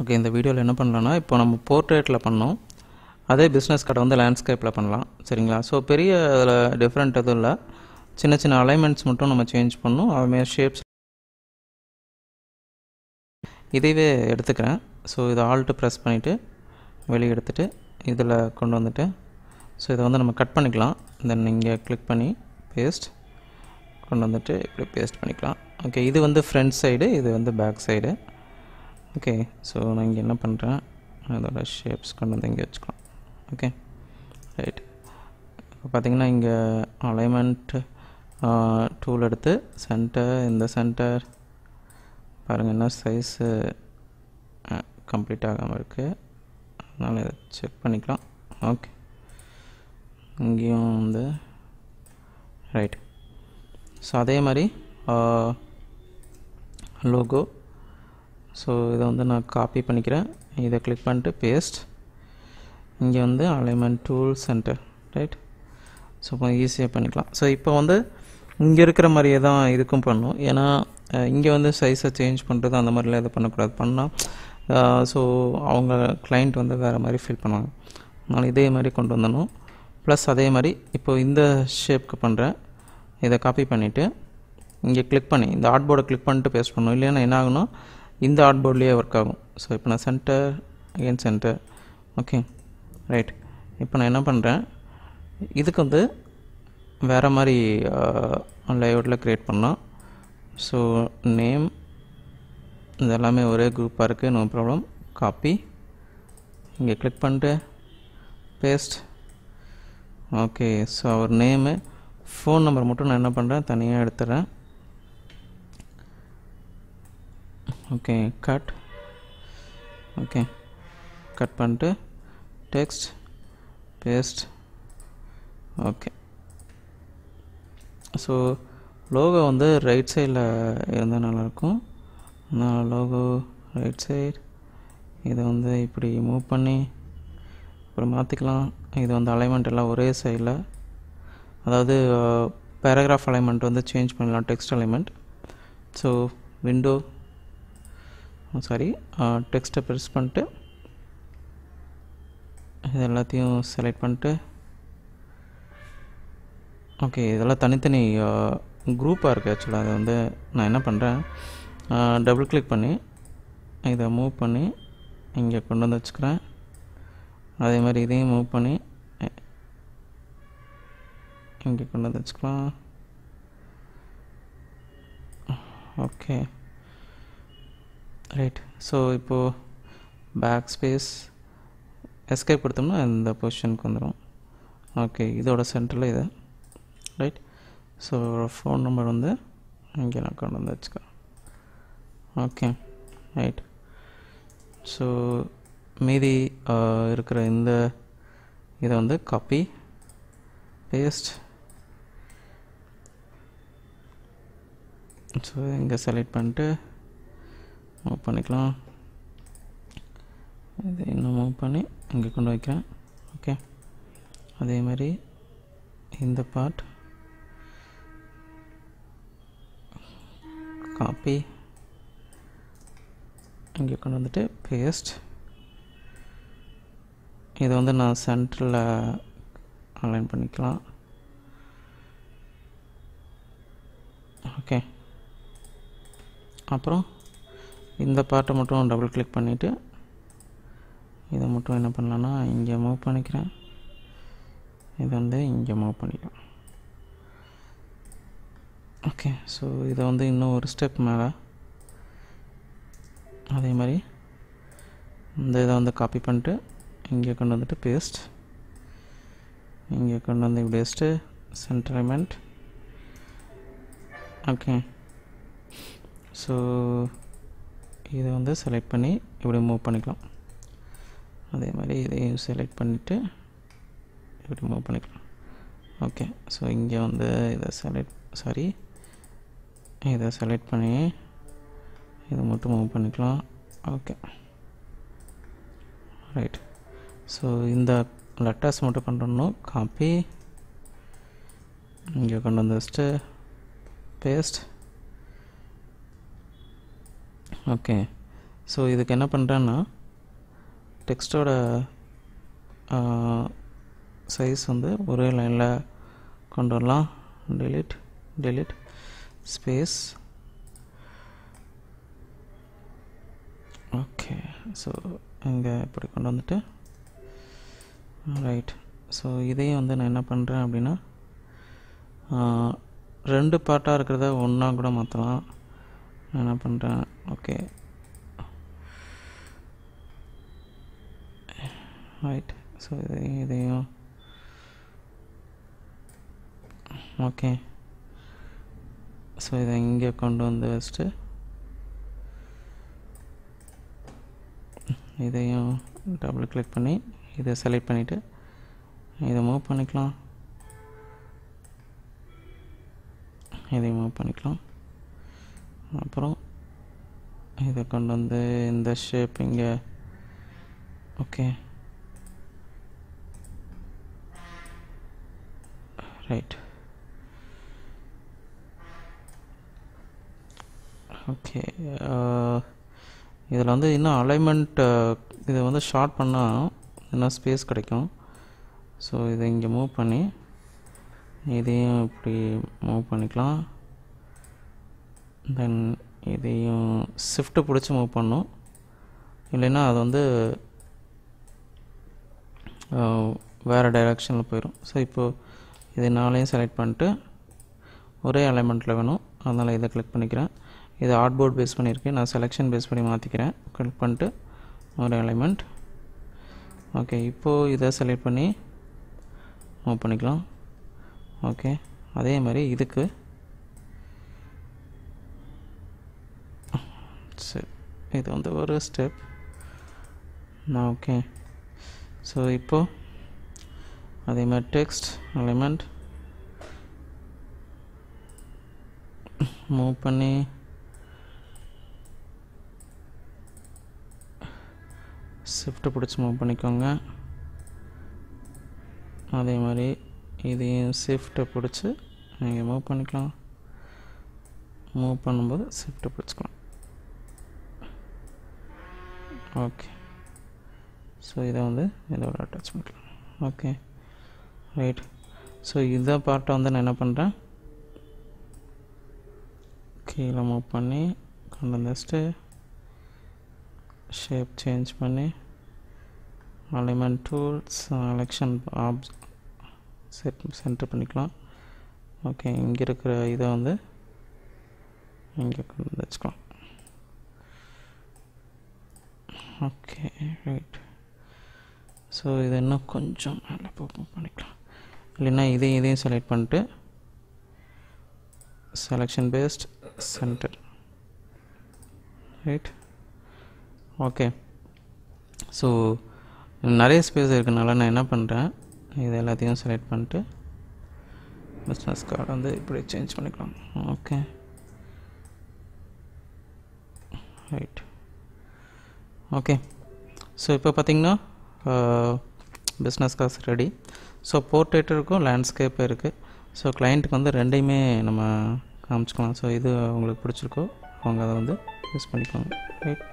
okay இந்த வீடியோவில் என்ன பண்ணலான்னா இப்போ நம்ம போர்ட்ரேட்டில் பண்ணோம் அதே பிஸ்னஸ் கார்டை வந்து லேண்ட்ஸ்கேப்பில் பண்ணலாம் சரிங்களா ஸோ பெரிய அதில் டிஃப்ரெண்ட் எதுவும் இல்லை சின்ன சின்ன அலைன்மெண்ட்ஸ் மட்டும் நம்ம சேஞ்ச் பண்ணும் அதுமாரி ஷேப்ஸ் இதைவே எடுத்துக்கிறேன் ஸோ இதை ஆல்ட்டு ப்ரெஸ் பண்ணிவிட்டு வெளியே எடுத்துகிட்டு இதில் கொண்டு வந்துட்டு ஸோ இதை வந்து நம்ம கட் பண்ணிக்கலாம் தென் நீங்கள் கிளிக் பண்ணி பேஸ்ட் கொண்டு வந்துட்டு இப்படி பேஸ்ட் பண்ணிக்கலாம் ஓகே இது வந்து ஃப்ரண்ட் சைடு இது வந்து பேக் சைடு ஓகே ஸோ நான் இங்கே என்ன பண்ணுறேன் அதோட ஷேப்ஸ் கொண்டு வந்து இங்கே வச்சுக்கலாம் ஓகே ரைட் இப்போ பார்த்திங்கன்னா இங்கே அலைமெண்ட் டூல் எடுத்து சென்டர் இந்த சென்டர் பாருங்கள் என்ன சைஸு கம்ப்ளீட் ஆகாமல் இருக்குது அதனால் இதை செக் பண்ணிக்கலாம் ஓகே இங்கேயும் வந்து ரைட் ஸோ அதே மாதிரி லோகோ ஸோ இதை வந்து நான் காப்பி பண்ணிக்கிறேன் இதை கிளிக் பண்ணிட்டு பேஸ்ட் இங்கே வந்து alignment tool centre right so கொஞ்சம் ஈஸியாக பண்ணிக்கலாம் ஸோ இப்போ வந்து இங்கே இருக்கிற மாதிரியே தான் இதுக்கும் பண்ணும் ஏன்னா இங்கே வந்து சைஸை சேஞ்ச் பண்ணுறது அந்த மாதிரிலாம் எதுவும் பண்ணக்கூடாது பண்ணால் ஸோ அவங்க கிளைண்ட் வந்து வேறு மாதிரி ஃபீல் பண்ணுவாங்க அதனால் இதே மாதிரி கொண்டு வந்தணும் ப்ளஸ் அதே மாதிரி இப்போது இந்த ஷேப்க்கு பண்ணுறேன் இதை காப்பி பண்ணிவிட்டு இங்கே கிளிக் பண்ணி இந்த ஆர்ட் போர்டை கிளிக் பண்ணிட்டு பேஸ்ட் பண்ணணும் இல்லைன்னா என்ன ஆகுனா இந்த ஆர்ட் போர்ட்லேயே ஒர்க் ஆகும் ஸோ இப்போ நான் centre again centre okay right இப்போ நான் என்ன பண்ணுறேன் இதுக்கு வந்து வேறு மாதிரி லேஅவுட்டில் க்ரியேட் பண்ணோம் ஸோ நேம் இதெல்லாமே ஒரே குரூப்பாக இருக்குது நோ ப்ராப்ளம் காப்பி இங்கே கிளிக் பண்ணிட்டு paste okay so our name phone number மட்டும் நான் என்ன பண்ணுறேன் தனியாக எடுத்துகிறேன் ஓகே கட் ஓகே கட் பண்ணிட்டு text paste okay so logo வந்து ரைட் சைடில் இருந்தால் நல்லாயிருக்கும் அதனால் லோகோ ரைட் சைடு இதை வந்து இப்படி மூவ் பண்ணி அப்புறம் மாற்றிக்கலாம் இது வந்து அலைன்மெண்ட் எல்லாம் ஒரே சைடில் அதாவது பேராகிராஃப் அலைன்மெண்ட் வந்து சேஞ்ச் பண்ணலாம் text alignment so window sorry டெக்ஸ்ட்டை ப்ரெஸ் பண்ணிட்டு இது எல்லாத்தையும் செலக்ட் பண்ணிட்டு ஓகே இதெல்லாம் தனித்தனி குரூப்பாக இருக்குது ஆக்சுவலாக அதை வந்து நான் என்ன பண்ணுறேன் டபுள் கிளிக் பண்ணி இதை மூவ் பண்ணி இங்கே கொண்டு வந்து வச்சுக்கிறேன் அதே மாதிரி இதையும் மூவ் பண்ணி இங்கே கொண்டு வந்து வச்சுக்கலாம் ஓகே ரைட் ஸோ இப்போது பேக் ஸ்பேஸ் எஸ்கேப் கொடுத்தோம்னா இந்த பொசிஷனுக்கு வந்துடும் ஓகே இதோட சென்டரில் இது ரைட் ஸோ ஃபோன் நம்பர் வந்து இங்கே நான் கொண்டு வந்து வச்சுக்கிறேன் ஓகே ரைட் ஸோ மீதி இருக்கிற இந்த இதை வந்து காப்பி பேஸ்ட் ஸோ இங்கே செலக்ட் பண்ணிட்டு மூவ் பண்ணிக்கலாம் இது இன்னும் மூவ் பண்ணி இங்கே கொண்டு வைக்கிறேன் ஓகே அதே மாதிரி இந்த பார்ட் காப்பி இங்கே கொண்டு வந்துட்டு பேஸ்ட் இதை வந்து நான் சென்டரில் அலைன் பண்ணிக்கலாம் ஓகே அப்புறம் இந்த பார்ட்டை மட்டும் டபுள் கிளிக் பண்ணிவிட்டு இதை மட்டும் என்ன பண்ணலான்னா இங்கே மூவ் பண்ணிக்கிறேன் இதை வந்து இங்கே மூவ் பண்ணிக்கலாம் ஓகே ஸோ இதை வந்து இன்னும் ஒரு ஸ்டெப் மேலே அதே மாதிரி இந்த இதை வந்து காப்பி பண்ணிட்டு இங்கே கொண்டு வந்துட்டு பேஸ்ட் இங்கே கொண்டு வந்து இப்படி பேஸ்ட்டு சென்டர்மெண்ட் ஓகே ஸோ இதை வந்து செலக்ட் பண்ணி இப்படி மூவ் பண்ணிக்கலாம் அதே மாதிரி இதையும் செலக்ட் பண்ணிவிட்டு இப்படி மூவ் பண்ணிக்கலாம் ஓகே ஸோ இங்கே வந்து இதை செலக்ட் சாரி இதை செலக்ட் பண்ணி இதை மட்டும் மூவ் பண்ணிக்கலாம் ஓகே ரைட் ஸோ இந்த லெட்டர்ஸ் மட்டும் பண்ணுறோம்னா காப்பி இங்கே கொண்டு வந்து வச்சுட்டு பேஸ்ட் ஓகே ஸோ இதுக்கு என்ன பண்ணுறேன்னா டெக்ஸ்ட்டோட சைஸ் வந்து ஒரே லைனில் கொண்டு வரலாம் delete delete space okay so இங்கே இப்படி கொண்டு வந்துட்டு ரைட் ஸோ இதையும் வந்து நான் என்ன பண்ணுறேன் அப்படின்னா ரெண்டு பார்ட்டாக இருக்கிறத ஒன்றா கூட மாற்றலாம் நான் என்ன பண்ணுறேன் ஓகே ரைட் ஸோ they இதையும் ஓகே ஸோ இதை இங்கே கொண்டு வந்து வச்சுட்டு இதையும் டபுள் கிளிக் பண்ணி இதை செலக்ட் பண்ணிவிட்டு இதை மூவ் பண்ணிக்கலாம் இதை மூவ் பண்ணிக்கலாம் அப்புறம் இதை கொண்டு வந்து இந்த ஷேப் இங்கே ஓகே ரைட் ஓகே இதில் வந்து இன்னும் அலைன்மெண்ட் uh, இதை வந்து ஷார்ட் பண்ணால் இன்னும் ஸ்பேஸ் கிடைக்கும் ஸோ இதை இங்கே மூவ் பண்ணி இதையும் இப்படி மூவ் பண்ணிக்கலாம் தென் இதையும் ஷிஃப்ட்டு பிடிச்சி மூவ் பண்ணும் இல்லைன்னா அது வந்து வேறு டைரக்ஷனில் போயிடும் ஸோ இப்போது இது நாளையும் செலக்ட் பண்ணிட்டு ஒரே அலைன்மெண்ட்டில் வேணும் அதனால் இதை கிளிக் பண்ணிக்கிறேன் இது ஆர்ட்போர்ட் பேஸ் பண்ணியிருக்கேன் நான் செலெக்ஷன் பேஸ் பண்ணி மாற்றிக்கிறேன் கிளிக் பண்ணிட்டு ஒரே அலைன்மெண்ட் ஓகே இப்போது இதை செலக்ட் பண்ணி மூவ் பண்ணிக்கலாம் ஓகே அதே மாதிரி இதுக்கு இது வந்து ஒரு ஸ்டெப் நான் ஓகே ஸோ இப்போது அதே மாதிரி டெக்ஸ்ட் எலிமெண்ட் மூவ் பண்ணி ஷிஃப்ட்டு பிடிச்சி மூவ் பண்ணிக்கோங்க அதே மாதிரி இதையும் ஷிஃப்ட்டை பிடிச்சி நீங்கள் மூவ் பண்ணிக்கலாம் மூவ் பண்ணும்போது ஷிஃப்ட்டை பிடிச்சிக்கலாம் ஓகே ஸோ இதை வந்து இதோட அட்டாச் பண்ணிக்கலாம் ஓகே ரைட் ஸோ இதை பார்ட்டை வந்து நான் என்ன பண்ணுறேன் கீழே மூவ் பண்ணி கொண்டு வந்துச்சுட்டு ஷேப் சேஞ்ச் பண்ணி alignment tools election apps set centre பண்ணிக்கலாம் ஓகே இங்கே இருக்கிற இதை வந்து இங்கே கொண்டு வச்சுக்கலாம் ஓகே ரைட் ஸோ இது இன்னும் கொஞ்சம் நல்லா பண்ணிக்கலாம் இல்லைன்னா இதையும் இதையும் செலக்ட் பண்ணிட்டு selection paste centre right okay so நிறைய ஸ்பேஸ் இருக்கனால நான் என்ன பண்ணுறேன் இது எல்லாத்தையும் செலக்ட் பண்ணிட்டு பிஸ்னஸ் கார்டு வந்து இப்படி சேஞ்ச் பண்ணிக்கலாம் ஓகே ரைட் ஓகே ஸோ இப்போ பார்த்திங்கன்னா பிஸ்னஸ் காசு ரெடி ஸோ போர்ட்ரேட் இருக்கும் லேண்ட்ஸ்கேப் இருக்குது ஸோ கிளைண்ட்டுக்கு வந்து ரெண்டையுமே நம்ம காமிச்சிக்கலாம் ஸோ இது அவங்களுக்கு பிடிச்சிருக்கோ அவங்க அதை வந்து யூஸ் பண்ணிக்கோங்க ரைட்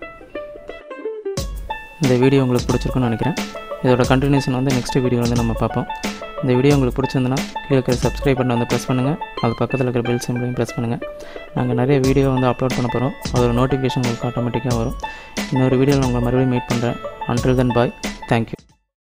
இந்த வீடியோ உங்களுக்கு பிடிச்சிருக்குன்னு நினைக்கிறேன் இதோட கண்டினியூஷன் வந்து நெக்ஸ்ட் வீடியோ வந்து நம்ம பார்ப்போம் இந்த வீடியோ உங்களுக்கு பிடிச்சிருந்தனா கீழே சப்ஸ்கிரைப் பண்ண வந்து ப்ரெஸ் பண்ணுங்கள் அது பக்கத்தில் இருக்கிற பெல் சிம்பிளையும் ப்ரெஸ் பண்ணுங்கள் நாங்கள் நிறைய வீடியோ வந்து அப்லோட் பண்ண போகிறோம் அதோட நோட்டிஃபிகேஷன் உங்களுக்கு ஆட்டோமேட்டிக்காக வரும் இன்னொரு வீடியோவில் உங்களை மறுபடியும் மீட் பண்ணுறேன் அன்டில் தென் பாய் தேங்க்யூ